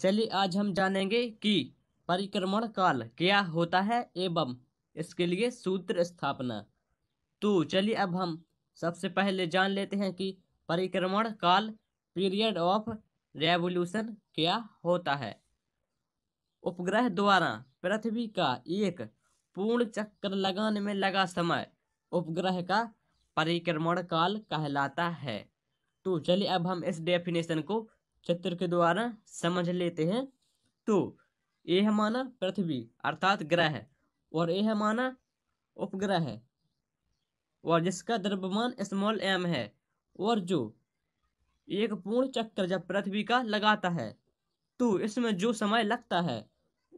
चलिए आज हम जानेंगे कि परिक्रमण काल क्या होता है एवं इसके लिए सूत्र स्थापना तो चलिए अब हम सबसे पहले जान लेते हैं कि परिक्रमण काल पीरियड ऑफ रेवोल्यूशन क्या होता है उपग्रह द्वारा पृथ्वी का एक पूर्ण चक्कर लगाने में लगा समय उपग्रह का परिक्रमण काल कहलाता है तो चलिए अब हम इस डेफिनेशन को चित्र के द्वारा समझ लेते हैं तो ये है माना पृथ्वी अर्थात ग्रह है और ये है माना उपग्रह है और जिसका द्रव्यमान स्मॉल एम है और जो एक पूर्ण चक्कर जब पृथ्वी का लगाता है तो इसमें जो समय लगता है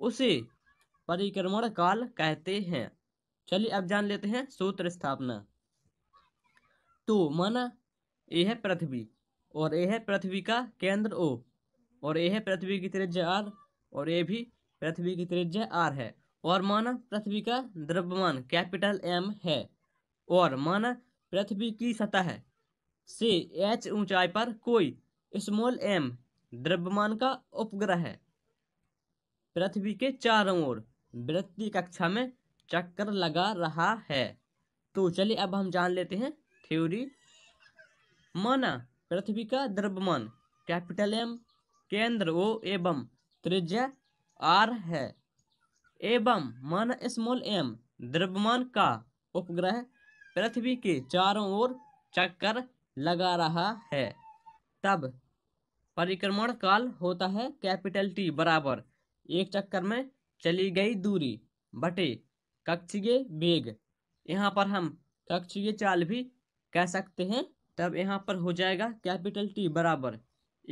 उसे परिक्रमण काल कहते हैं चलिए अब जान लेते हैं सूत्र स्थापना तो माना यह है पृथ्वी और यह है पृथ्वी का केंद्र ओ और यह है पृथ्वी की त्रिज्या आर और यह भी पृथ्वी की त्रिज्या आर है और माना पृथ्वी का द्रव्यमान कैपिटल एम है और माना पृथ्वी की सतह से एच ऊंचाई पर कोई स्मॉल एम द्रव्यमान का उपग्रह है पृथ्वी के चारों ओर वृत्तीय कक्षा में चक्कर लगा रहा है तो चलिए अब हम जान लेते हैं थ्योरी माना पृथ्वी का द्रव्यमान कैपिटल एम केंद्र ओ एवं त्रिज्या आर है एवं मान स्मॉल एम द्रव्यमान का उपग्रह पृथ्वी के चारों ओर चक्कर लगा रहा है तब परिक्रमण काल होता है कैपिटल टी बराबर एक चक्कर में चली गई दूरी बटे कक्षीय वेग यहाँ पर हम कक्षीय चाल भी कह सकते हैं तब यहाँ पर हो जाएगा कैपिटल टी बराबर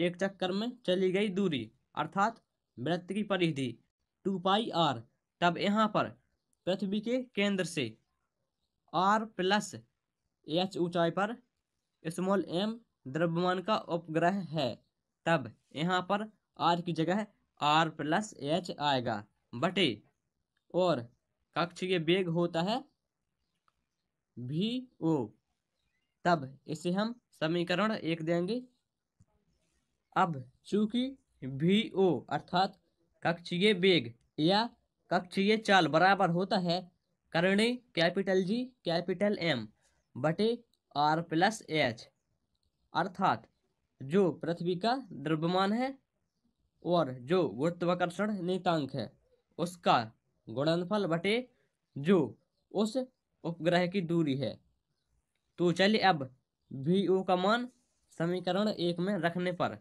एक चक्कर में चली गई दूरी अर्थात वृत्त की परिधि टू पाई आर तब यहाँ पर पृथ्वी के केंद्र से आर प्लस एच ऊंचाई पर स्मॉल एम द्रव्यमान का उपग्रह है तब यहाँ पर आर की जगह आर प्लस एच आएगा बटे और कक्ष के वेग होता है भी ओ तब इसे हम समीकरण एक देंगे अब चूंकि वी ओ अर्थात कक्षीय वेग या कक्षीय चाल बराबर होता है करणे कैपिटल जी कैपिटल एम बटे आर प्लस एच अर्थात जो पृथ्वी का द्रव्यमान है और जो गुरुत्वाकर्षण नीतांक है उसका गुणनफल बटे जो उस उपग्रह की दूरी है तो चलिए अब वी ओ का मान समीकरण एक में रखने पर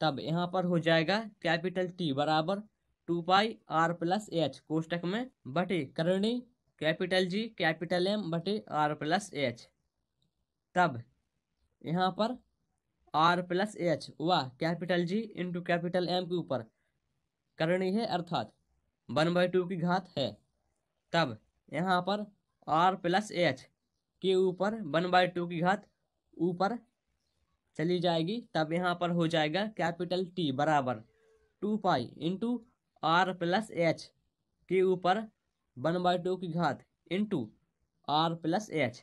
तब यहाँ पर हो जाएगा कैपिटल टी बराबर two pi R plus H कोष्टक में बटे करणी कैपिटल जी कैपिटल एम बटे आर प्लस एच तब यहाँ पर आर प्लस एच व capital G into capital M के ऊपर करणी है अर्थात वन बाई टू की घात है तब यहाँ पर आर प्लस एच के ऊपर वन बाई टू की घात ऊपर चली जाएगी तब यहाँ पर हो जाएगा कैपिटल टी बराबर two pi into R plus H के ऊपर वन बाई टू की घात इंटू आर प्लस एच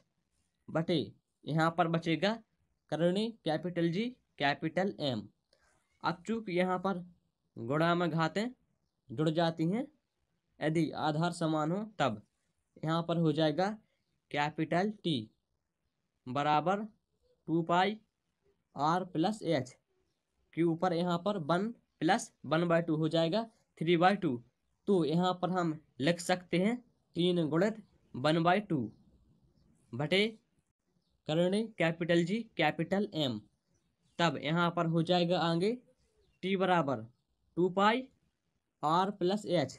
बटे यहाँ पर बचेगा करणी कैपिटल जी कैपिटल एम अब चूँकि यहाँ पर गुणा में घातें जुड़ जाती हैं यदि आधार समान हो तब यहाँ पर हो जाएगा कैपिटल टी बराबर two pi R plus H के ऊपर यहाँ पर one plus one by two हो जाएगा थ्री बाई टू तो यहाँ पर हम लिख सकते हैं तीन गुणित वन बाई टू बटे करणे कैपिटल जी कैपिटल एम तब यहाँ पर हो जाएगा आगे टी बराबर two pi R plus H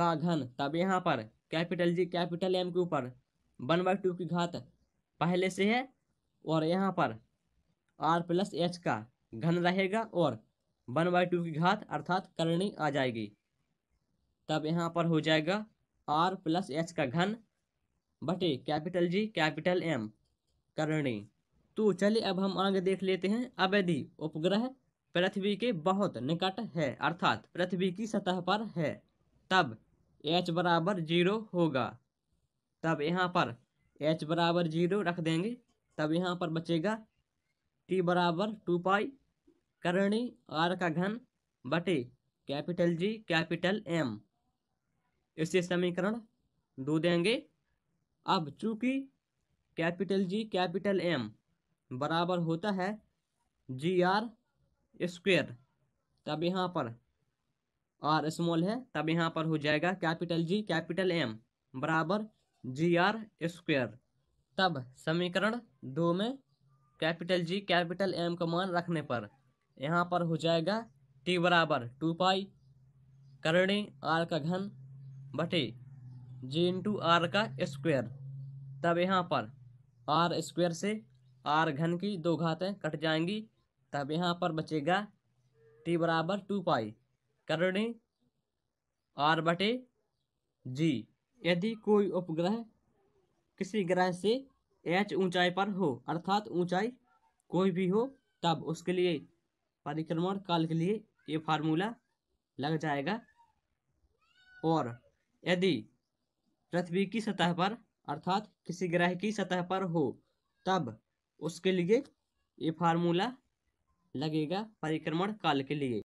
का घन तब यहाँ पर कैपिटल जी कैपिटल एम के ऊपर वन बाई टू की घात पहले से है और यहाँ पर आर प्लस एच का घन रहेगा और वन बाई टू की घात अर्थात करणी आ जाएगी तब यहाँ पर हो जाएगा आर प्लस एच का घन बटे कैपिटल जी कैपिटल एम करणी तो चलिए अब हम आगे देख लेते हैं अवैधि उपग्रह पृथ्वी के बहुत निकट है अर्थात पृथ्वी की सतह पर है तब एच बराबर जीरो होगा तब यहाँ पर h बराबर जीरो रख देंगे तब यहाँ पर बचेगा t बराबर टू पाई करणी r का घन बटे कैपिटल जी कैपिटल एम इसे समीकरण दो देंगे अब चूंकि कैपिटल जी कैपिटल एम बराबर होता है जी आर स्क्वेयर तब यहाँ पर आर स्मॉल है तब यहाँ पर हो जाएगा कैपिटल जी कैपिटल एम बराबर जी आर स्क्वेयर तब समीकरण दो में कैपिटल जी कैपिटल एम का मान रखने पर यहाँ पर हो जाएगा टी बराबर टू पाई करणी आर का घन बटे जी इंटू आर का स्क्वेयर तब यहाँ पर आर स्क्वेयर से आर घन की दो घातें कट जाएंगी तब यहाँ पर बचेगा टी बराबर टू पाई करणी आर बटे जी यदि कोई उपग्रह किसी ग्रह से एच ऊंचाई पर हो अर्थात ऊंचाई कोई भी हो तब उसके लिए परिक्रमण काल के लिए ये फार्मूला लग जाएगा और यदि पृथ्वी की सतह पर अर्थात किसी ग्रह की सतह पर हो तब उसके लिए ये फार्मूला लगेगा परिक्रमण काल के लिए